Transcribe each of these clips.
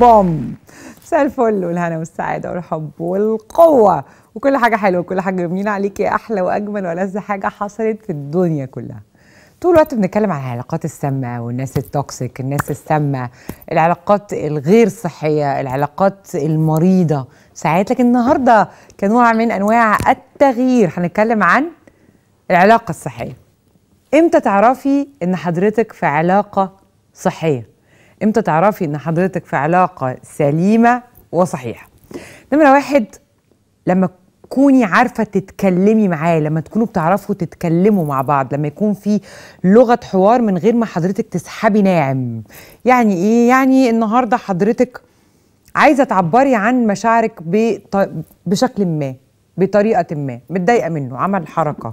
بوم مساء الفل والهنا والسعاده والحب والقوه وكل حاجه حلوه وكل حاجه جميله عليك يا احلى واجمل والذ حاجه حصلت في الدنيا كلها طول الوقت بنتكلم عن العلاقات السامه والناس التوكسيك الناس السامه العلاقات الغير صحيه العلاقات المريضه ساعات لكن النهارده كنوع من انواع التغيير هنتكلم عن العلاقه الصحيه امتى تعرفي ان حضرتك في علاقه صحيه امتى تعرفي ان حضرتك في علاقه سليمه وصحيحه نمره واحد لما تكوني عارفه تتكلمي معاه لما تكونوا بتعرفوا تتكلموا مع بعض لما يكون في لغه حوار من غير ما حضرتك تسحبي ناعم يعني ايه يعني النهارده حضرتك عايزه تعبري عن مشاعرك بشكل ما بطريقه ما متضايقه منه عمل حركه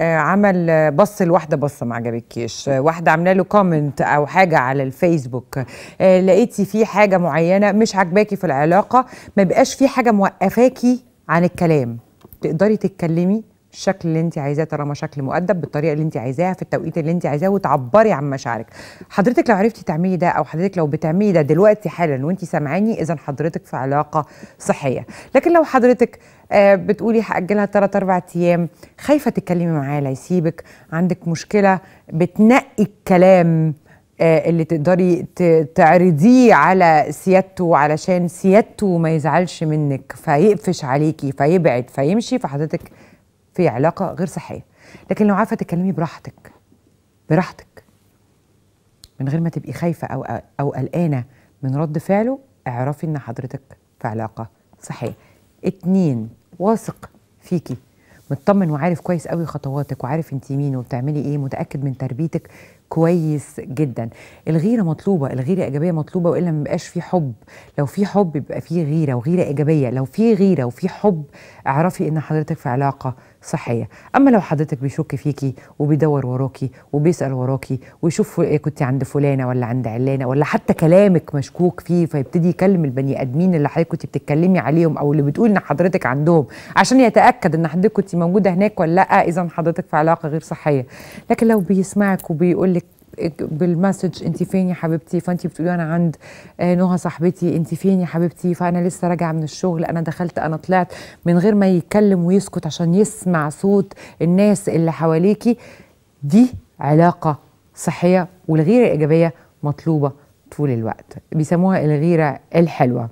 عمل بص لواحده بصه ما عجبتكيش آه، واحده عامله له كومنت او حاجه على الفيسبوك آه، لقيتي في حاجه معينه مش عاجباكي في العلاقه ما بقاش في حاجه موقفاكي عن الكلام تقدري تتكلمي الشكل اللي انت عايزاه طالما شكل مؤدب بالطريقه اللي انت عايزاها في التوقيت اللي انت عايزاه وتعبري عن مشاعرك حضرتك لو عرفتي تعملي ده او حضرتك لو بتعملي ده دلوقتي حالا وانت سامعاني اذا حضرتك في علاقه صحيه لكن لو حضرتك آه، بتقولي هاجلها 3 4 ايام خايفه تتكلمي معاه لا يسيبك عندك مشكله بتنقي الكلام آه، اللي تقدري تعرضيه على سيادته علشان سيادته ما يزعلش منك فيقفش عليكي فيبعد فيمشي فحضرتك في علاقه غير صحيه لكن لو عارفه تتكلمي براحتك براحتك من غير ما تبقي خايفه او او قلقانه من رد فعله اعرفي ان حضرتك في علاقه صحيه اتنين واثق فيكي مطمن وعارف كويس قوي خطواتك وعارف انت مين وبتعملي ايه متاكد من تربيتك كويس جدا الغيره مطلوبه الغيره ايجابيه مطلوبه والا ما بيبقاش في حب لو في حب يبقى في غيره وغيره ايجابيه لو في غيره وفي حب اعرفي ان حضرتك في علاقه صحيه اما لو حضرتك بيشك فيكي وبيدور وراكي وبيسال وراكي ويشوف إيه، كنت عند فلانه ولا عند علانه ولا حتى كلامك مشكوك فيه فيبتدي يكلم البني ادمين اللي حضرتك كنت بتتكلمي عليهم او اللي بتقول ان حضرتك عندهم عشان يتاكد ان حضرتك كنت موجوده هناك ولا لا اذا حضرتك في علاقه غير صحيه لكن لو بيسمعك وبيقول بالمسج انت فين يا حبيبتي فانت بتقولي انا عند آه، نهى صاحبتي انت فين يا حبيبتي فانا لسه راجعه من الشغل انا دخلت انا طلعت من غير ما يتكلم ويسكت عشان يسمع صوت الناس اللي حواليكي دي علاقه صحيه والغيره الايجابيه مطلوبه طول الوقت بيسموها الغيره الحلوه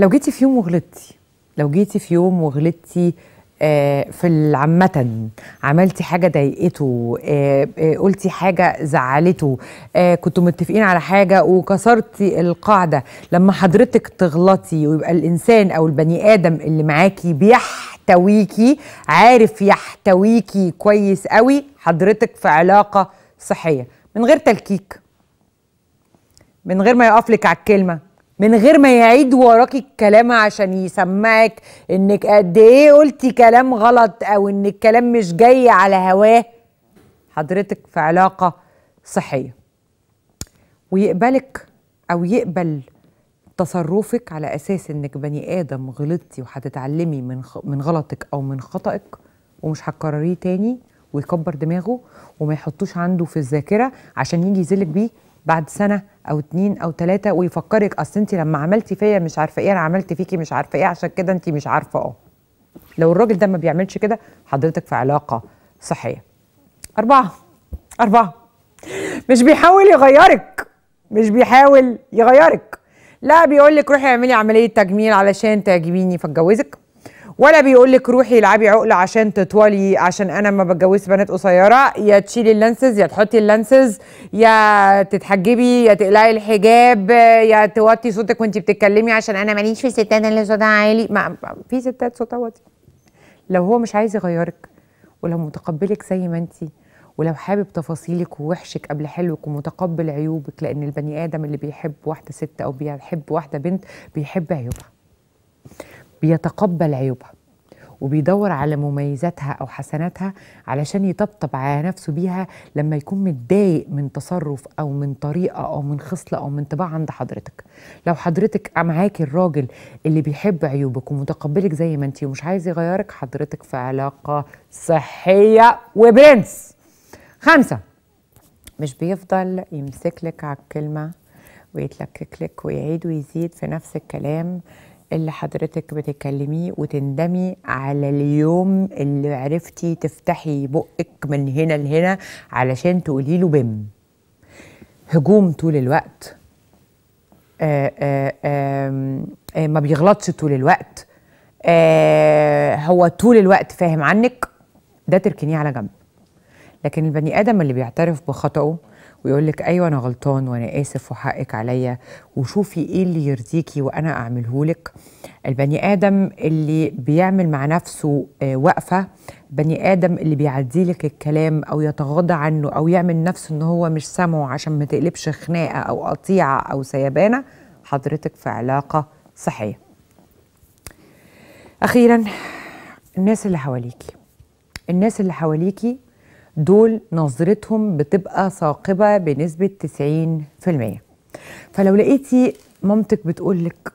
لو جيتي في يوم وغلطتي لو جيتي في يوم وغلطتي آه، في العامة عملتي حاجة ضايقته آه، آه، قلتي حاجة زعلته كنتوا متفقين على حاجة وكسرتي القاعدة لما حضرتك تغلطي ويبقى الإنسان أو البني آدم اللي معاكي بيحتويكي عارف يحتويكي كويس قوي حضرتك في علاقة صحية من غير تلكيك من غير ما يقفلك على الكلمة من غير ما يعيد وراكي الكلام عشان يسمعك انك قد ايه قلتي كلام غلط او ان الكلام مش جاي على هواه حضرتك في علاقه صحيه ويقبلك او يقبل تصرفك على اساس انك بني ادم غلطتي وهتتعلمي من من غلطك او من خطأك ومش هتكرريه تاني ويكبر دماغه وما يحطوش عنده في الذاكره عشان يجي يزلك بيه بعد سنه او اتنين او تلاته ويفكرك اصل انت لما عملتي فيا مش عارفه ايه انا عملت فيكي مش عارفه ايه عشان كده انت مش عارفه اه لو الراجل ده ما بيعملش كده حضرتك في علاقه صحيه اربعه اربعه مش بيحاول يغيرك مش بيحاول يغيرك لا بيقول لك روحي اعملي عمليه تجميل علشان تعجبيني فاتجوزك ولا بيقول لك روحي العبي عقله عشان تطولي عشان انا ما بتجوزش بنات قصيره يا تشيلي اللانسز يا تحطي اللانسز يا تتحجبي يا تقلعي الحجاب يا توطي صوتك وانت بتتكلمي عشان انا ماليش في الستات اللي صوتها عالي ما في ستات صوتها واطي لو هو مش عايز يغيرك ولو متقبلك زي ما انت ولو حابب تفاصيلك ووحشك قبل حلوك ومتقبل عيوبك لان البني ادم اللي بيحب واحده ست او بيحب واحده بنت بيحب عيوبها بيتقبل عيوبها وبيدور على مميزاتها او حسناتها علشان يطبطب على نفسه بيها لما يكون متضايق من تصرف او من طريقه او من خصله او من طباع عند حضرتك لو حضرتك معاكي الراجل اللي بيحب عيوبك ومتقبلك زي ما انت ومش عايز يغيرك حضرتك في علاقه صحيه وبرنس خمسه مش بيفضل يمسك لك على الكلمه ويتلكك لك ويعيد ويزيد في نفس الكلام اللي حضرتك بتكلميه وتندمي على اليوم اللي عرفتي تفتحي بقك من هنا لهنا علشان تقولي له بم هجوم طول الوقت آآ آه، آآ آه، آآ آه، ما بيغلطش طول الوقت هو طول الوقت فاهم عنك ده تركنيه على جنب لكن البني ادم اللي بيعترف بخطئه ويقول لك ايوه انا غلطان وانا اسف وحقك عليا وشوفي ايه اللي يرضيكي وانا اعمله لك البني ادم اللي بيعمل مع نفسه آه، وقفه بني ادم اللي بيعدي لك الكلام او يتغاضى عنه او يعمل نفسه ان هو مش سامعه عشان ما تقلبش خناقه او قطيعه او سيبانه حضرتك في علاقه صحيه اخيرا الناس اللي حواليكي الناس اللي حواليكي دول نظرتهم بتبقى ثاقبة بنسبة 90% فلو لقيتي مامتك بتقولك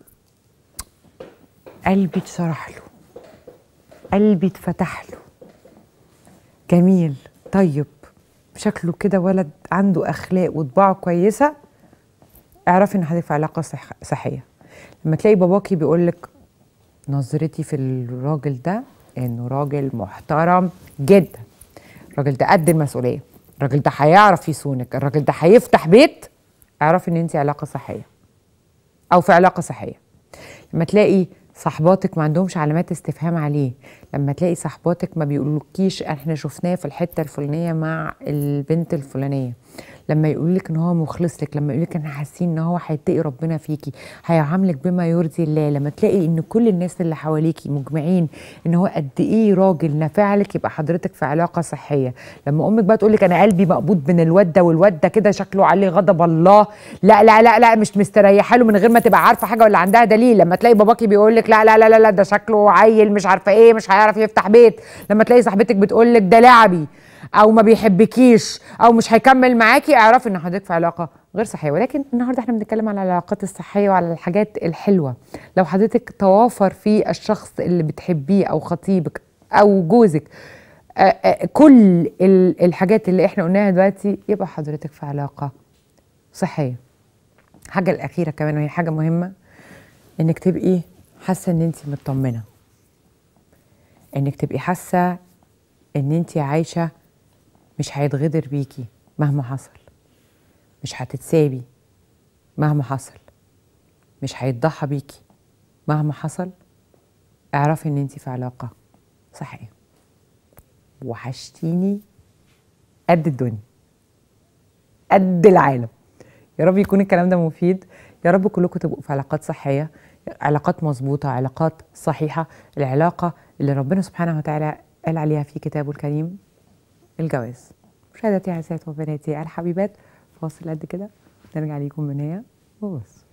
قلبي اتشرح له قلبي اتفتح له جميل طيب شكله كده ولد عنده اخلاق وطباعه كويسه اعرفي ان هذه في علاقه صح صحيه لما تلاقي باباكي بيقول لك نظرتي في الراجل ده انه راجل محترم جدا الراجل ده قد المسؤوليه الراجل ده هيعرف يصونك الراجل ده هيفتح بيت اعرفي ان انت علاقه صحيه او في علاقه صحيه لما تلاقي صحباتك ما عندهمش علامات استفهام عليه لما تلاقي صحباتك ما بيقولوكيش احنا شفناه في الحته الفلانيه مع البنت الفلانيه لما يقول لك ان هو مخلص لك لما يقول لك احنا حاسين ان هو هيتقي ربنا فيكي هيعاملك بما يرضي الله لما تلاقي ان كل الناس اللي حواليكي مجمعين ان هو قد ايه راجل نافع لك يبقى حضرتك في علاقه صحيه لما امك بقى تقول لك انا قلبي مقبوض من الواد ده والواد ده كده شكله عليه غضب الله لا لا لا لا مش مستريحه له من غير ما تبقى عارفه حاجه ولا عندها دليل لما تلاقي باباكي بيقول لك لا لا لا لا ده شكله عيل مش عارفه ايه مش هيعرف يفتح بيت لما تلاقي صاحبتك بتقول لك ده لعبي او ما بيحبكيش او مش هيكمل معاكي اعرفي ان حضرتك في علاقه غير صحيه ولكن النهارده احنا بنتكلم على العلاقات الصحيه وعلى الحاجات الحلوه لو حضرتك توافر في الشخص اللي بتحبيه او خطيبك او جوزك آه، آه، كل الحاجات اللي احنا قلناها دلوقتي يبقى حضرتك في علاقه صحيه الحاجه الاخيره كمان وهي حاجه مهمه انك تبقي حاسه ان انت مطمنه انك تبقي حاسه ان انت عايشه مش هيتغدر بيكي مهما حصل مش هتتسابي مهما حصل مش هيتضحى بيكي مهما حصل اعرفي ان انت في علاقه صحيه وحشتيني قد الدنيا قد العالم يا رب يكون الكلام ده مفيد يا رب كلكم تبقوا في علاقات صحيه علاقات مظبوطه علاقات صحيحه العلاقه اللي ربنا سبحانه وتعالى قال عليها في كتابه الكريم الجواز مشاهداتي عزيزاتي وبناتي الحبيبات فاصل قد كده نرجع ليكم من هنا وبس